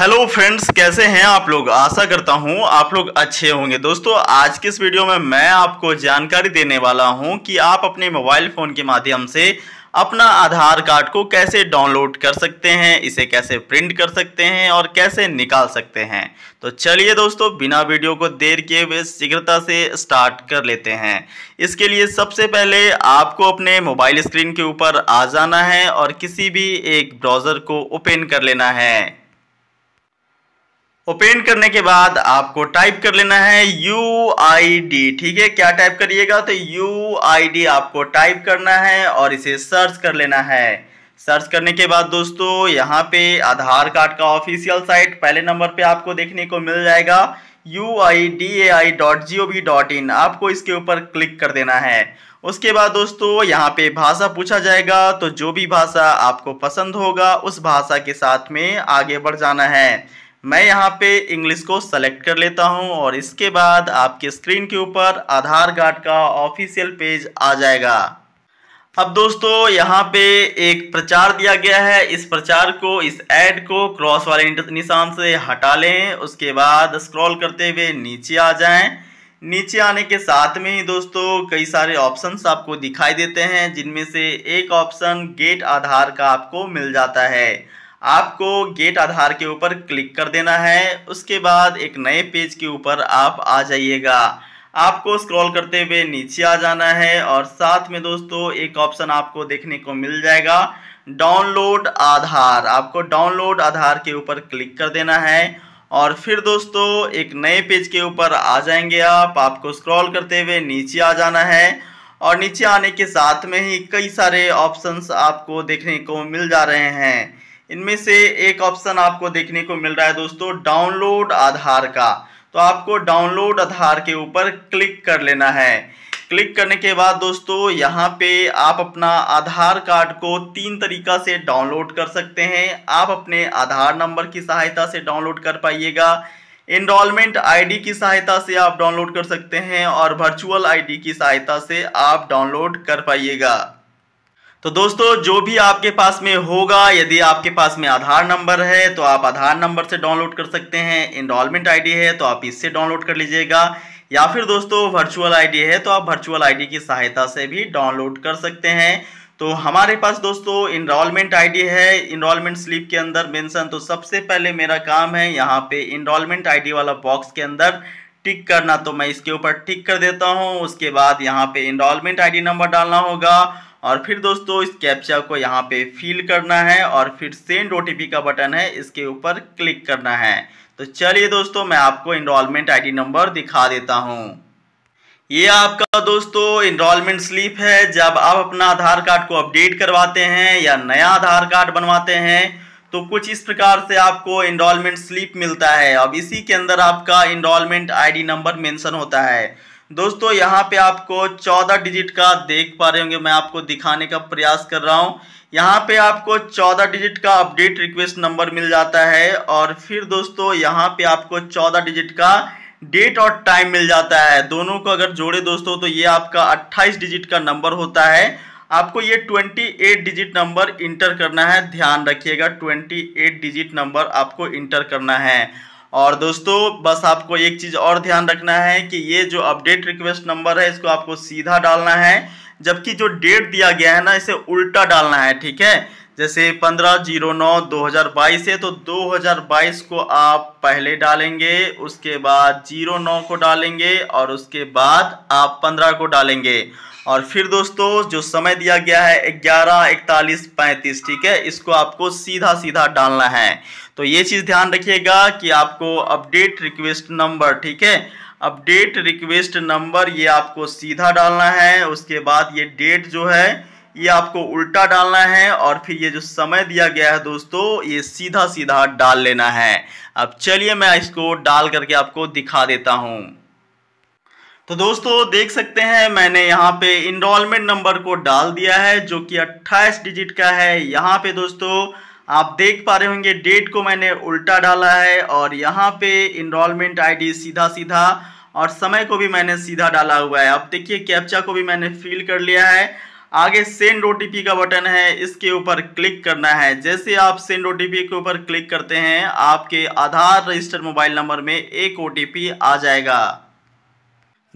hello friends कैसे हैं आप लोग आशा करता हूं आप लोग अच्छे होंगे दोस्तों आज के इस वीडियो में मैं आपको जानकारी देने वाला हूं कि आप अपने मोबाइल फ़ोन के माध्यम से अपना आधार कार्ड को कैसे डाउनलोड कर सकते हैं इसे कैसे प्रिंट कर सकते हैं और कैसे निकाल सकते हैं तो चलिए दोस्तों बिना वीडियो को देर किए हुए शीघ्रता से स्टार्ट कर लेते हैं इसके लिए सबसे पहले आपको अपने मोबाइल स्क्रीन के ऊपर आ जाना है और किसी भी एक ब्राउज़र को ओपन कर लेना है ओपन करने के बाद आपको टाइप कर लेना है यू आई डी ठीक है क्या टाइप करिएगा तो यू आई डी आपको टाइप करना है और इसे सर्च कर लेना है सर्च करने के बाद दोस्तों यहाँ पे आधार कार्ड का ऑफिशियल साइट पहले नंबर पे आपको देखने को मिल जाएगा U I D A I dot G O V dot in आपको इसके ऊपर क्लिक कर देना है उसके बाद दोस्तों यहाँ पे भाषा पूछा जाएगा तो जो भी भाषा आपको पसंद होगा उस भाषा के साथ में आगे बढ़ जाना है मैं यहाँ पे इंग्लिश को सेलेक्ट कर लेता हूँ और इसके बाद आपके स्क्रीन के ऊपर आधार कार्ड का ऑफिशियल पेज आ जाएगा अब दोस्तों यहाँ पे एक प्रचार दिया गया है इस प्रचार को इस ऐड को क्रॉस वाले निशान से हटा लें उसके बाद स्क्रॉल करते हुए नीचे आ जाएं नीचे आने के साथ में ही दोस्तों कई सारे ऑप्शंस आपको दिखाई देते हैं जिनमें से एक ऑप्शन गेट आधार का आपको मिल जाता है आपको गेट आधार के ऊपर क्लिक कर देना है उसके बाद एक नए पेज के ऊपर आप आ जाइएगा आपको स्क्रॉल करते हुए नीचे आ जाना है और साथ में दोस्तों एक ऑप्शन आपको देखने को मिल जाएगा डाउनलोड आधार आपको डाउनलोड आधार के ऊपर क्लिक कर देना है और फिर दोस्तों एक नए पेज के ऊपर आ जाएंगे आप आपको स्क्रॉल करते हुए नीचे आ जाना है और नीचे आने के साथ में ही कई सारे ऑप्शंस आपको देखने को मिल जा रहे हैं इनमें से एक ऑप्शन आपको देखने को मिल रहा है दोस्तों डाउनलोड आधार का तो आपको डाउनलोड आधार के ऊपर क्लिक कर लेना है क्लिक करने के बाद दोस्तों यहाँ पे आप अपना आधार कार्ड को तीन तरीका से डाउनलोड कर सकते हैं आप अपने आधार नंबर की सहायता से डाउनलोड कर पाइएगा इनरोलमेंट आईडी की सहायता से आप डाउनलोड कर सकते हैं और वर्चुअल आईडी की सहायता से आप डाउनलोड कर पाइएगा तो दोस्तों जो भी आपके पास में होगा यदि आपके पास में आधार नंबर है तो आप आधार नंबर से डाउनलोड कर सकते हैं इनरोलमेंट आईडी है तो आप इससे डाउनलोड कर लीजिएगा या फिर दोस्तों वर्चुअल आईडी है तो आप वर्चुअल आईडी की सहायता से भी डाउनलोड कर सकते हैं तो हमारे पास दोस्तों इनरोलमेंट आईडी है इनरोलमेंट स्लिप के अंदर मेंशन तो सबसे पहले मेरा काम है यहाँ पे इनरोलमेंट आईडी वाला बॉक्स के अंदर टिक करना तो मैं इसके ऊपर टिक कर देता हूँ उसके बाद यहाँ पे इनरोलमेंट आईडी नंबर डालना होगा और फिर दोस्तों इस कैप्चा को यहाँ पे फिल करना है और फिर सेंड ओ का बटन है इसके ऊपर क्लिक करना है तो चलिए दोस्तों मैं आपको इनरोलमेंट आईडी नंबर दिखा देता हूँ ये आपका दोस्तों इनरोलमेंट स्लिप है जब आप अपना आधार कार्ड को अपडेट करवाते हैं या नया आधार कार्ड बनवाते हैं तो कुछ इस प्रकार से आपको इनरोलमेंट स्लिप मिलता है अब इसी के अंदर आपका इनरोलमेंट आईडी नंबर मेंशन होता है दोस्तों यहाँ पे आपको 14 डिजिट का देख पा रहे होंगे मैं आपको दिखाने का प्रयास कर रहा हूँ यहाँ पे आपको 14 डिजिट का अपडेट रिक्वेस्ट नंबर मिल जाता है और फिर दोस्तों यहाँ पे आपको 14 डिजिट का डेट और टाइम मिल जाता है दोनों को अगर जोड़े दोस्तों तो ये आपका 28 डिजिट का नंबर होता है आपको ये 28 डिजिट नंबर इंटर करना है ध्यान रखिएगा 28 डिजिट नंबर आपको इंटर करना है और दोस्तों बस आपको एक चीज़ और ध्यान रखना है कि ये जो अपडेट रिक्वेस्ट नंबर है इसको आपको सीधा डालना है जबकि जो डेट दिया गया है ना इसे उल्टा डालना है ठीक है जैसे पंद्रह जीरो नौ दो हज़ार बाईस है तो दो हज़ार बाईस को आप पहले डालेंगे उसके बाद जीरो नौ को डालेंगे और उसके बाद आप पंद्रह को डालेंगे और फिर दोस्तों जो समय दिया गया है ग्यारह इकतालीस पैंतीस ठीक है इसको आपको सीधा सीधा डालना है तो ये चीज़ ध्यान रखिएगा कि आपको अपडेट रिक्वेस्ट नंबर ठीक है अपडेट रिक्वेस्ट नंबर ये आपको सीधा डालना है उसके बाद ये डेट जो है ये आपको उल्टा डालना है और फिर ये जो समय दिया गया है दोस्तों ये सीधा सीधा डाल लेना है अब चलिए मैं इसको डाल करके आपको दिखा देता हूँ तो दोस्तों देख सकते हैं मैंने यहाँ पे इनरोलमेंट नंबर को डाल दिया है जो कि 28 डिजिट का है यहाँ पे दोस्तों आप देख पा रहे होंगे डेट को मैंने उल्टा डाला है और यहाँ पे इनरोलमेंट आईडी सीधा सीधा और समय को भी मैंने सीधा डाला हुआ है आप देखिए कैप्चा को भी मैंने फिल कर लिया है आगे सेंड ओ का बटन है इसके ऊपर क्लिक करना है जैसे आप सेंड ओ के ऊपर क्लिक करते हैं आपके आधार रजिस्टर मोबाइल नंबर में एक ओ आ जाएगा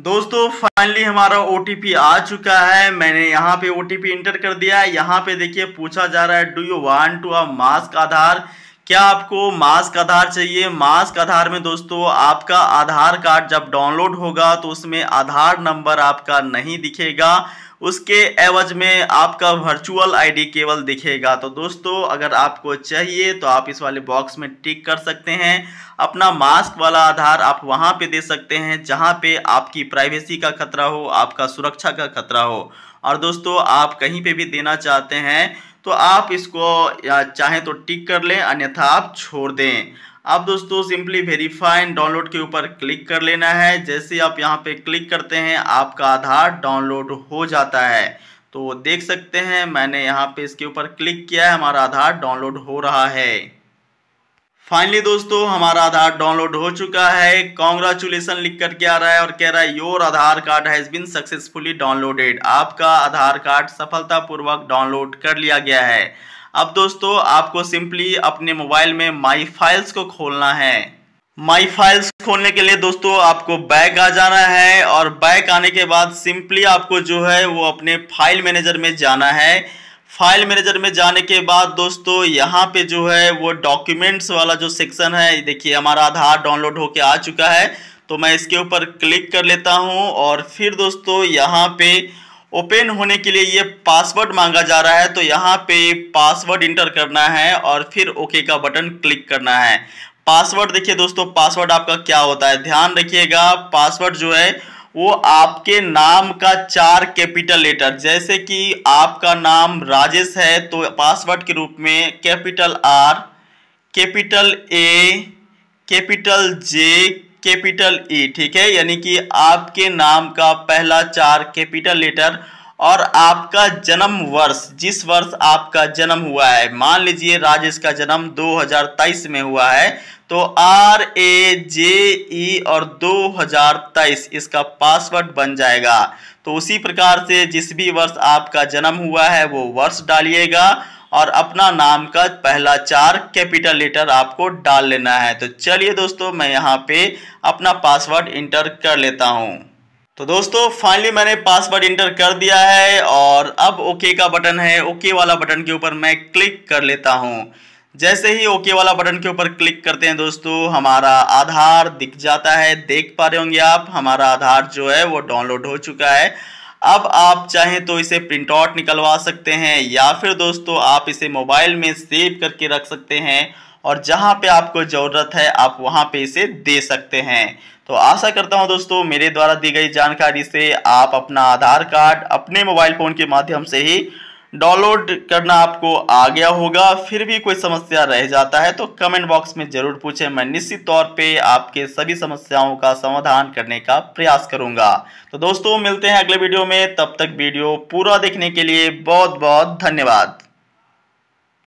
दोस्तों फाइनली हमारा ओ आ चुका है मैंने यहाँ पे ओ इंटर कर दिया है यहाँ पे देखिए पूछा जा रहा है do you want to a mask Aadhaar क्या आपको मास्क आधार चाहिए मास्क आधार में दोस्तों आपका आधार कार्ड जब डाउनलोड होगा तो उसमें आधार नंबर आपका नहीं दिखेगा उसके एवज में आपका वर्चुअल आईडी केवल दिखेगा तो दोस्तों अगर आपको चाहिए तो आप इस वाले बॉक्स में टिक कर सकते हैं अपना मास्क वाला आधार आप वहाँ पे दे सकते हैं जहाँ पे आपकी प्राइवेसी का खतरा हो आपका सुरक्षा का खतरा हो और दोस्तों आप कहीं पे भी देना चाहते हैं तो आप इसको चाहें तो टिक कर लें अन्यथा आप छोड़ दें अब दोस्तों सिंपली वेरीफाई एंड डाउनलोड के ऊपर क्लिक कर लेना है जैसे आप यहाँ पे क्लिक करते हैं आपका आधार डाउनलोड हो जाता है तो देख सकते हैं मैंने यहाँ पे इसके ऊपर क्लिक किया है हमारा आधार डाउनलोड हो रहा है फाइनली दोस्तों हमारा आधार डाउनलोड हो चुका है कॉन्ग्रेचुलेसन लिख करके आ रहा है और कह रहा है your Aadhaar card has been successfully downloaded आपका आधार कार्ड सफलतापूर्वक डाउनलोड कर लिया गया है अब दोस्तों आपको सिंपली अपने मोबाइल में माई फाइल्स को खोलना है माई फाइल्स खोलने के लिए दोस्तों आपको बैक आ जाना है और बैक आने के बाद सिंपली आपको जो है वो अपने फाइल मैनेजर में जाना है फाइल मैनेजर में जाने के बाद दोस्तों यहाँ पे जो है वो डॉक्यूमेंट्स वाला जो सेक्शन है देखिए हमारा आधार डाउनलोड होके आ चुका है तो मैं इसके ऊपर क्लिक कर लेता हूँ और फिर दोस्तों यहाँ पे ओपन होने के लिए ये पासवर्ड मांगा जा रहा है तो यहाँ पे पासवर्ड इंटर करना है और फिर ओके का बटन क्लिक करना है पासवर्ड देखिए दोस्तों पासवर्ड आपका क्या होता है ध्यान रखिएगा पासवर्ड जो है वो आपके नाम का चार कैपिटल लेटर जैसे कि आपका नाम राजेश है तो पासवर्ड के रूप में capital R capital A capital J capital E e, ठीक है यानी कि आपके नाम का पहला चार कैपिटल लेटर और आपका जन्म वर्ष जिस वर्ष आपका जन्म हुआ है मान लीजिए राजेश का जन्म 2023 में हुआ है तो आर ए जे ई और 2023 इसका पासवर्ड बन जाएगा तो उसी प्रकार से जिस भी वर्ष आपका जन्म हुआ है वो वर्ष डालिएगा और अपना नाम का पहला चार कैपिटल लेटर आपको डाल लेना है तो चलिए दोस्तों मैं यहाँ पे अपना पासवर्ड इंटर कर लेता हूँ तो दोस्तों फाइनली मैंने पासवर्ड इंटर कर दिया है और अब ओके का बटन है ओके वाला बटन के ऊपर मैं क्लिक कर लेता हूँ जैसे ही ओके वाला बटन के ऊपर क्लिक करते हैं दोस्तों हमारा आधार दिख जाता है देख पा रहे होंगे आप हमारा आधार जो है वो डाउनलोड हो चुका है अब आप चाहे तो इसे प्रिंट आउट निकलवा सकते हैं या फिर दोस्तों आप इसे मोबाइल में सेव करके रख सकते हैं और जहाँ पे आपको ज़रूरत है आप वहाँ पे इसे दे सकते हैं तो आशा करता हूँ दोस्तों मेरे द्वारा दी गई जानकारी से आप अपना आधार कार्ड अपने मोबाइल फ़ोन के माध्यम से ही डाउनलोड करना आपको आ गया होगा फिर भी कोई समस्या रह जाता है तो कमेंट बॉक्स में ज़रूर पूछें मैं निश्चित तौर पे आपके सभी समस्याओं का समाधान करने का प्रयास करूंगा तो दोस्तों मिलते हैं अगले वीडियो में तब तक वीडियो पूरा देखने के लिए बहुत बहुत धन्यवाद